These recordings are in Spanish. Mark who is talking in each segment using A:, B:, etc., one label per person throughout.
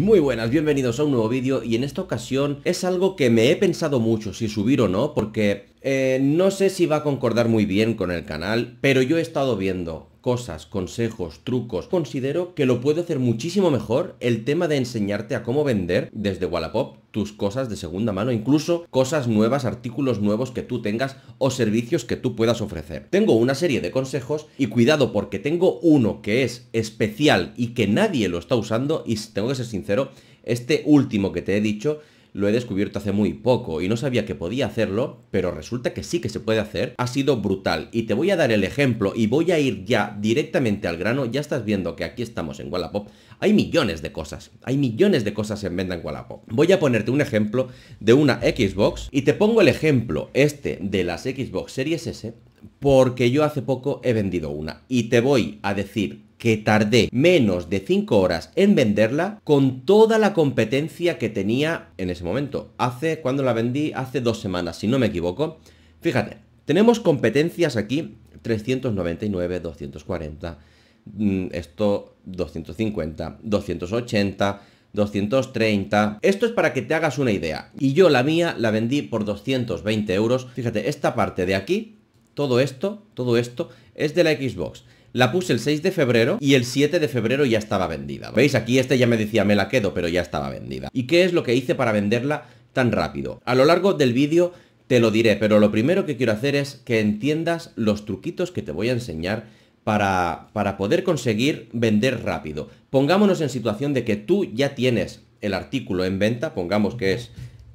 A: Muy buenas, bienvenidos a un nuevo vídeo y en esta ocasión es algo que me he pensado mucho si subir o no porque eh, no sé si va a concordar muy bien con el canal, pero yo he estado viendo cosas, consejos, trucos. Considero que lo puedo hacer muchísimo mejor el tema de enseñarte a cómo vender desde Wallapop tus cosas de segunda mano, incluso cosas nuevas, artículos nuevos que tú tengas o servicios que tú puedas ofrecer. Tengo una serie de consejos y cuidado porque tengo uno que es especial y que nadie lo está usando y tengo que ser sincero, este último que te he dicho lo he descubierto hace muy poco y no sabía que podía hacerlo, pero resulta que sí que se puede hacer, ha sido brutal. Y te voy a dar el ejemplo y voy a ir ya directamente al grano, ya estás viendo que aquí estamos en Wallapop, hay millones de cosas, hay millones de cosas en venta en Wallapop. Voy a ponerte un ejemplo de una Xbox y te pongo el ejemplo este de las Xbox Series S porque yo hace poco he vendido una y te voy a decir que tardé menos de 5 horas en venderla con toda la competencia que tenía en ese momento. Hace, cuando la vendí, hace dos semanas, si no me equivoco. Fíjate, tenemos competencias aquí, 399, 240, mm, esto 250, 280, 230. Esto es para que te hagas una idea. Y yo la mía la vendí por 220 euros. Fíjate, esta parte de aquí, todo esto, todo esto es de la Xbox. La puse el 6 de febrero y el 7 de febrero ya estaba vendida. ¿Veis? Aquí este ya me decía me la quedo, pero ya estaba vendida. ¿Y qué es lo que hice para venderla tan rápido? A lo largo del vídeo te lo diré, pero lo primero que quiero hacer es que entiendas los truquitos que te voy a enseñar para, para poder conseguir vender rápido. Pongámonos en situación de que tú ya tienes el artículo en venta, pongamos que es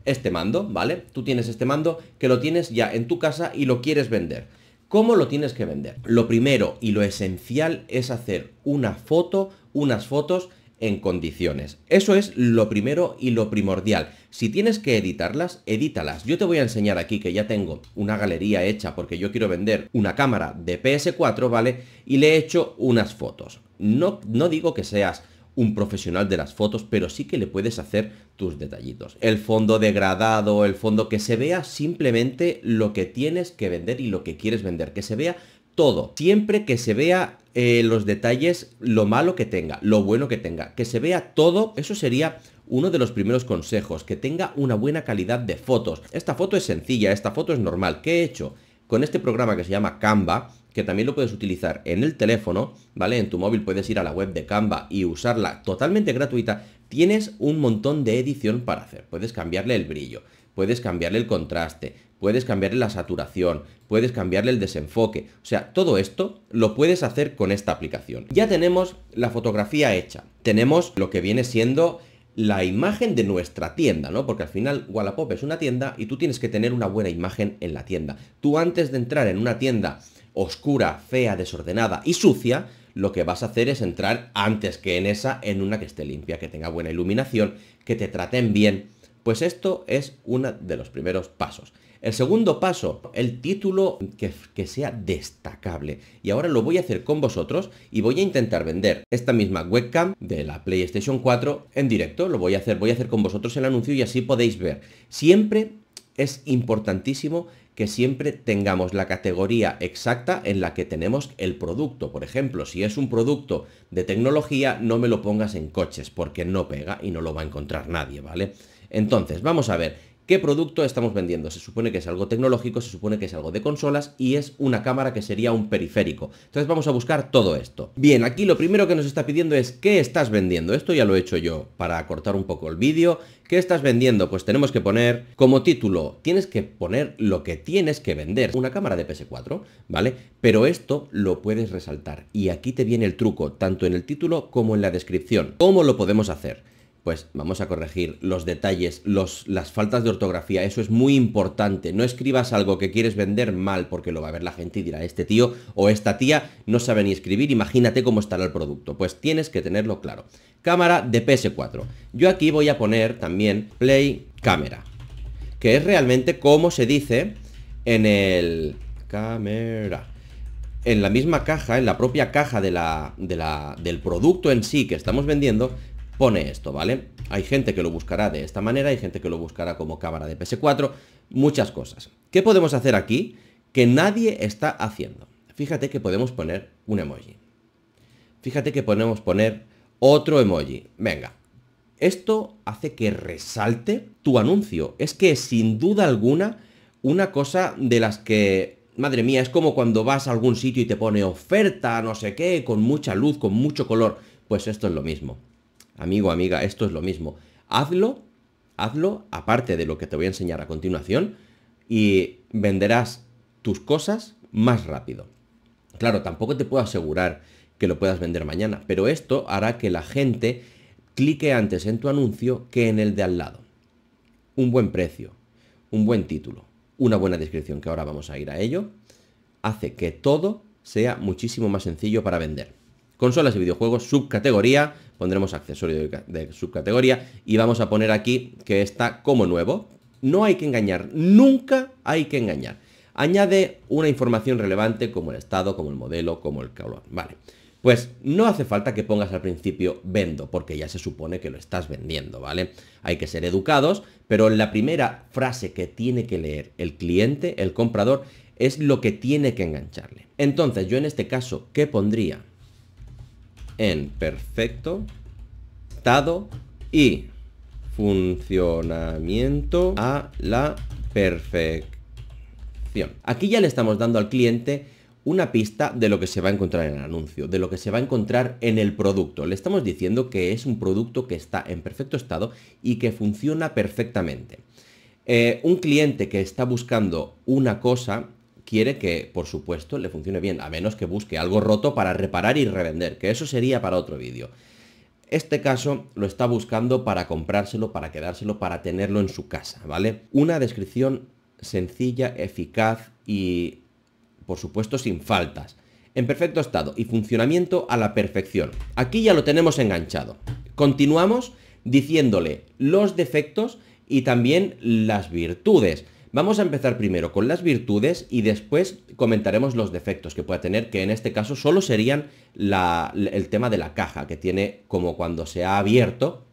A: este mando, ¿vale? Tú tienes este mando que lo tienes ya en tu casa y lo quieres vender. ¿Cómo lo tienes que vender? Lo primero y lo esencial es hacer una foto, unas fotos en condiciones. Eso es lo primero y lo primordial. Si tienes que editarlas, edítalas. Yo te voy a enseñar aquí que ya tengo una galería hecha porque yo quiero vender una cámara de PS4, ¿vale? Y le he hecho unas fotos. No, no digo que seas un profesional de las fotos, pero sí que le puedes hacer tus detallitos. El fondo degradado, el fondo que se vea simplemente lo que tienes que vender y lo que quieres vender, que se vea todo. Siempre que se vea eh, los detalles, lo malo que tenga, lo bueno que tenga, que se vea todo, eso sería uno de los primeros consejos, que tenga una buena calidad de fotos. Esta foto es sencilla, esta foto es normal. ¿Qué he hecho? Con este programa que se llama Canva, que también lo puedes utilizar en el teléfono, ¿vale? En tu móvil puedes ir a la web de Canva y usarla totalmente gratuita. Tienes un montón de edición para hacer. Puedes cambiarle el brillo, puedes cambiarle el contraste, puedes cambiarle la saturación, puedes cambiarle el desenfoque. O sea, todo esto lo puedes hacer con esta aplicación. Ya tenemos la fotografía hecha. Tenemos lo que viene siendo la imagen de nuestra tienda, ¿no? Porque al final Wallapop es una tienda y tú tienes que tener una buena imagen en la tienda. Tú antes de entrar en una tienda oscura, fea, desordenada y sucia, lo que vas a hacer es entrar antes que en esa, en una que esté limpia, que tenga buena iluminación, que te traten bien. Pues esto es uno de los primeros pasos. El segundo paso, el título que, sea destacable. Y ahora lo voy a hacer con vosotros y voy a intentar vender esta misma webcam de la PlayStation 4 en directo. Lo voy a hacer, voy a hacer con vosotros el anuncio y así podéis ver. Siempre es importantísimo que siempre tengamos la categoría exacta en la que tenemos el producto. Por ejemplo, si es un producto de tecnología, no me lo pongas en coches porque no pega y no lo va a encontrar nadie, ¿vale? Entonces, vamos a ver, qué producto estamos vendiendo. Se supone que es algo tecnológico, se supone que es algo de consolas y es una cámara que sería un periférico. Entonces vamos a buscar todo esto. Bien, aquí lo primero que nos está pidiendo es qué estás vendiendo. Esto ya lo he hecho yo para cortar un poco el vídeo. ¿Qué estás vendiendo? Pues tenemos que poner como título, tienes que poner lo que tienes que vender. Una cámara de PS4, ¿vale? Pero esto lo puedes resaltar. Y aquí te viene el truco, tanto en el título como en la descripción. ¿Cómo lo podemos hacer? pues vamos a corregir los detalles, las faltas de ortografía, eso es muy importante. No escribas algo que quieres vender mal porque lo va a ver la gente y dirá, este tío o esta tía no sabe ni escribir, imagínate cómo estará el producto. Pues tienes que tenerlo claro. Cámara de PS4. Yo aquí voy a poner también Play Cámara, que es realmente como se dice en el... Cámara en la misma caja, en la propia caja de la, del producto en sí que estamos vendiendo, pone esto, ¿vale? Hay gente que lo buscará de esta manera, hay gente que lo buscará como cámara de PS4, muchas cosas. ¿Qué podemos hacer aquí que nadie está haciendo? Fíjate que podemos poner un emoji. Fíjate que podemos poner otro emoji. Venga, esto hace que resalte tu anuncio. Es que sin duda alguna una cosa de las que, madre mía, es como cuando vas a algún sitio y te pone oferta, no sé qué, con mucha luz, con mucho color. Pues esto es lo mismo amigo, amiga, esto es lo mismo. Hazlo, hazlo aparte de lo que te voy a enseñar a continuación y venderás tus cosas más rápido. Claro, tampoco te puedo asegurar que lo puedas vender mañana, pero esto hará que la gente clique antes en tu anuncio que en el de al lado. Un buen precio, un buen título, una buena descripción, que ahora vamos a ir a ello, hace que todo sea muchísimo más sencillo para vender consolas y videojuegos, subcategoría, pondremos accesorio de, subcategoría y vamos a poner aquí que está como nuevo. No hay que engañar, nunca hay que engañar. Añade una información relevante como el estado, como el modelo, como el color. Vale. Pues no hace falta que pongas al principio vendo, porque ya se supone que lo estás vendiendo, ¿vale? Hay que ser educados, pero la primera frase que tiene que leer el cliente, el comprador, es lo que tiene que engancharle. Entonces, yo en este caso, ¿qué pondría? en perfecto estado y funcionamiento a la perfección. Aquí ya le estamos dando al cliente una pista de lo que se va a encontrar en el anuncio, de lo que se va a encontrar en el producto. Le estamos diciendo que es un producto que está en perfecto estado y que funciona perfectamente. Eh, un cliente que está buscando una cosa quiere que, por supuesto, le funcione bien, a menos que busque algo roto para reparar y revender, que eso sería para otro vídeo. Este caso lo está buscando para comprárselo, para quedárselo, para tenerlo en su casa, ¿vale? Una descripción sencilla, eficaz y, por supuesto, sin faltas. En perfecto estado y funcionamiento a la perfección. Aquí ya lo tenemos enganchado. Continuamos diciéndole los defectos y también las virtudes. Vamos a empezar primero con las virtudes y después comentaremos los defectos que pueda tener, que en este caso solo serían el tema de la caja, que tiene como cuando se ha abierto,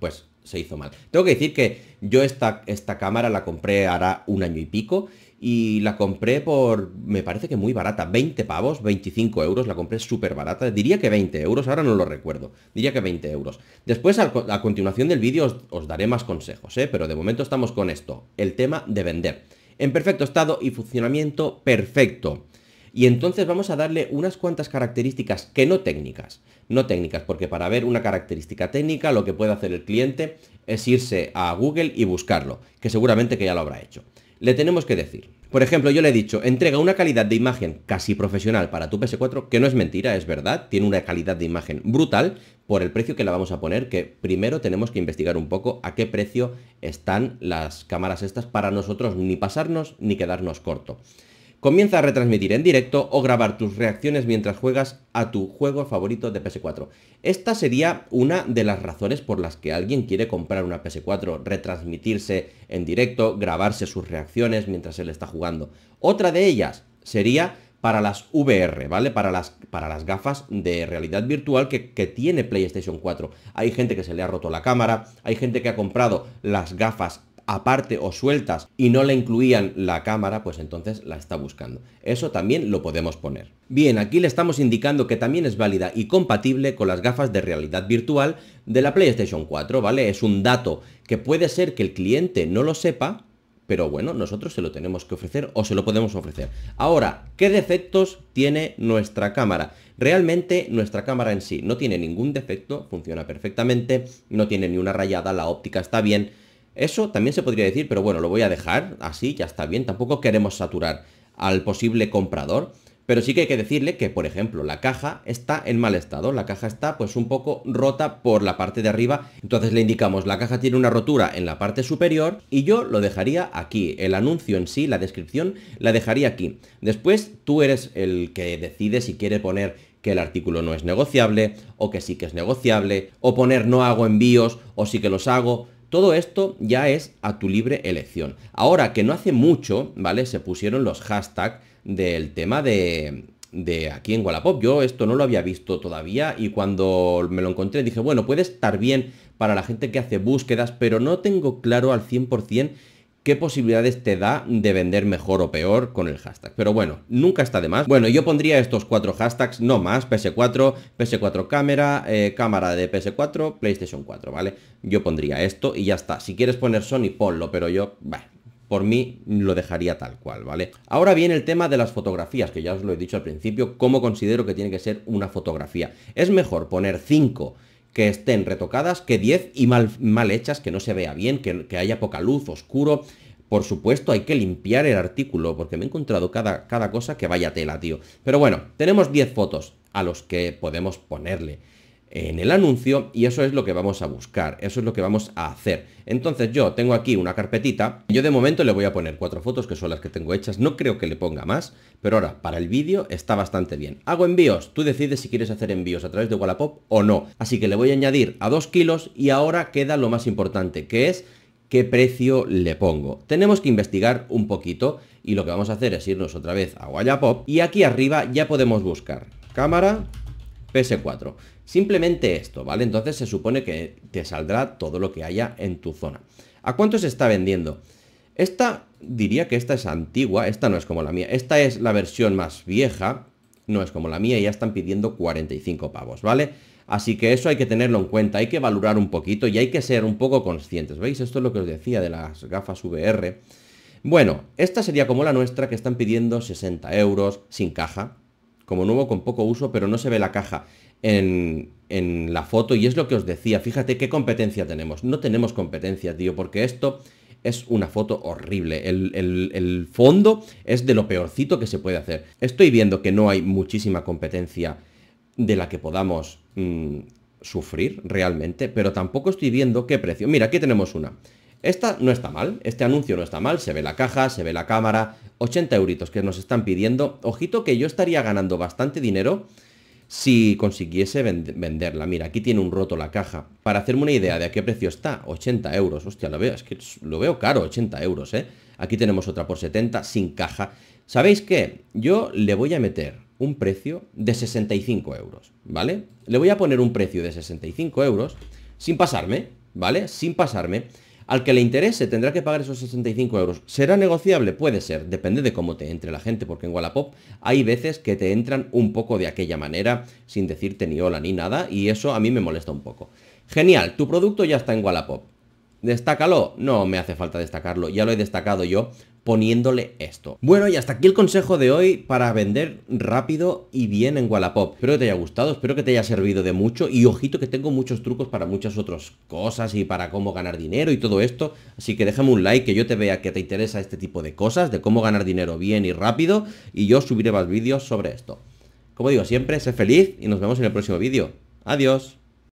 A: pues se hizo mal. Tengo que decir que yo esta, esta cámara la compré hará un año y pico y la compré por, me parece que muy barata, 20 pavos, 25 euros, la compré súper barata, diría que 20 euros, ahora no lo recuerdo, diría que 20 euros. Después, a, continuación del vídeo, os, daré más consejos, ¿eh? pero de momento estamos con esto, el tema de vender. En perfecto estado y funcionamiento perfecto. Y entonces vamos a darle unas cuantas características que no técnicas. No técnicas, porque para ver una característica técnica lo que puede hacer el cliente es irse a Google y buscarlo, que seguramente que ya lo habrá hecho le tenemos que decir. Por ejemplo, yo le he dicho, entrega una calidad de imagen casi profesional para tu PS4, que no es mentira, es verdad, tiene una calidad de imagen brutal por el precio que la vamos a poner, que primero tenemos que investigar un poco a qué precio están las cámaras estas para nosotros ni pasarnos ni quedarnos corto. Comienza a retransmitir en directo o grabar tus reacciones mientras juegas a tu juego favorito de PS4. Esta sería una de las razones por las que alguien quiere comprar una PS4, retransmitirse en directo, grabarse sus reacciones mientras él está jugando. Otra de ellas sería para las VR, ¿vale? Para las, para las gafas de realidad virtual que, que, tiene PlayStation 4. Hay gente que se le ha roto la cámara, hay gente que ha comprado las gafas aparte o sueltas y no le incluían la cámara, pues entonces la está buscando. Eso también lo podemos poner. Bien, aquí le estamos indicando que también es válida y compatible con las gafas de realidad virtual de la PlayStation 4, ¿vale? Es un dato que puede ser que el cliente no lo sepa, pero bueno, nosotros se lo tenemos que ofrecer o se lo podemos ofrecer. Ahora, ¿qué defectos tiene nuestra cámara? Realmente nuestra cámara en sí no tiene ningún defecto, funciona perfectamente, no tiene ni una rayada, la óptica está bien, eso también se podría decir, pero bueno, lo voy a dejar así, ya está bien. Tampoco queremos saturar al posible comprador. Pero sí que hay que decirle que, por ejemplo, la caja está en mal estado, la caja está pues un poco rota por la parte de arriba, entonces le indicamos la caja tiene una rotura en la parte superior y yo lo dejaría aquí, el anuncio en sí, la descripción, la dejaría aquí. Después tú eres el que decide si quiere poner que el artículo no es negociable o que sí que es negociable o poner no hago envíos o sí que los hago todo esto ya es a tu libre elección. Ahora que no hace mucho, ¿vale? Se pusieron los hashtags del tema de, de aquí en Wallapop. Yo esto no lo había visto todavía y cuando me lo encontré dije, bueno, puede estar bien para la gente que hace búsquedas, pero no tengo claro al 100% qué posibilidades te da de vender mejor o peor con el hashtag. Pero bueno, nunca está de más. Bueno, yo pondría estos cuatro hashtags, no más, PS4, PS4 cámara, eh, cámara de PS4, PlayStation 4, ¿vale? Yo pondría esto y ya está. Si quieres poner Sony, ponlo, pero yo, bah, por mí lo dejaría tal cual, ¿vale? Ahora viene el tema de las fotografías, que ya os lo he dicho al principio, cómo considero que tiene que ser una fotografía. Es mejor poner 5 que estén retocadas que 10 y mal, mal hechas, que no se vea bien, que, haya poca luz, oscuro. Por supuesto, hay que limpiar el artículo, porque me he encontrado cada, cada cosa que vaya tela, tío. Pero bueno, tenemos 10 fotos a los que podemos ponerle en el anuncio y eso es lo que vamos a buscar, eso es lo que vamos a hacer. Entonces yo tengo aquí una carpetita, yo de momento le voy a poner cuatro fotos que son las que tengo hechas, no creo que le ponga más, pero ahora para el vídeo está bastante bien. Hago envíos, tú decides si quieres hacer envíos a través de Wallapop o no, así que le voy a añadir a 2 kilos y ahora queda lo más importante que es qué precio le pongo. Tenemos que investigar un poquito y lo que vamos a hacer es irnos otra vez a Wallapop y aquí arriba ya podemos buscar cámara PS4. Simplemente esto, ¿vale? Entonces se supone que te saldrá todo lo que haya en tu zona. ¿A cuánto se está vendiendo? Esta, diría que esta es antigua, esta no es como la mía, esta es la versión más vieja, no es como la mía, ya están pidiendo 45 pavos, ¿vale? Así que eso hay que tenerlo en cuenta, hay que valorar un poquito y hay que ser un poco conscientes, ¿veis? Esto es lo que os decía de las gafas VR. Bueno, esta sería como la nuestra que están pidiendo 60 euros sin caja, como nuevo con poco uso, pero no se ve la caja en, la foto. Y es lo que os decía, fíjate qué competencia tenemos. No tenemos competencia, tío, porque esto es una foto horrible. El, fondo es de lo peorcito que se puede hacer. Estoy viendo que no hay muchísima competencia de la que podamos mm, sufrir realmente, pero tampoco estoy viendo qué precio. Mira, aquí tenemos una. Esta no está mal, este anuncio no está mal, se ve la caja, se ve la cámara, 80 euritos que nos están pidiendo. Ojito que yo estaría ganando bastante dinero si consiguiese venderla. Mira, aquí tiene un roto la caja. Para hacerme una idea de a qué precio está, 80 euros. Hostia, lo veo, es que lo veo caro, 80 euros, ¿eh? Aquí tenemos otra por 70 sin caja. ¿Sabéis qué? Yo le voy a meter un precio de 65 euros, ¿vale? Le voy a poner un precio de 65 euros sin pasarme, ¿vale? Sin pasarme. Al que le interese tendrá que pagar esos 65 euros. ¿Será negociable? Puede ser, depende de cómo te entre la gente, porque en Wallapop hay veces que te entran un poco de aquella manera, sin decirte ni hola ni nada, y eso a mí me molesta un poco. Genial, tu producto ya está en Wallapop. ¿Destácalo? No me hace falta destacarlo, ya lo he destacado yo poniéndole esto. Bueno, y hasta aquí el consejo de hoy para vender rápido y bien en Wallapop. Espero que te haya gustado, espero que te haya servido de mucho y ojito que tengo muchos trucos para muchas otras cosas y para cómo ganar dinero y todo esto, así que déjame un like que yo te vea que te interesa este tipo de cosas, de cómo ganar dinero bien y rápido y yo subiré más vídeos sobre esto. Como digo siempre, sé feliz y nos vemos en el próximo vídeo. Adiós.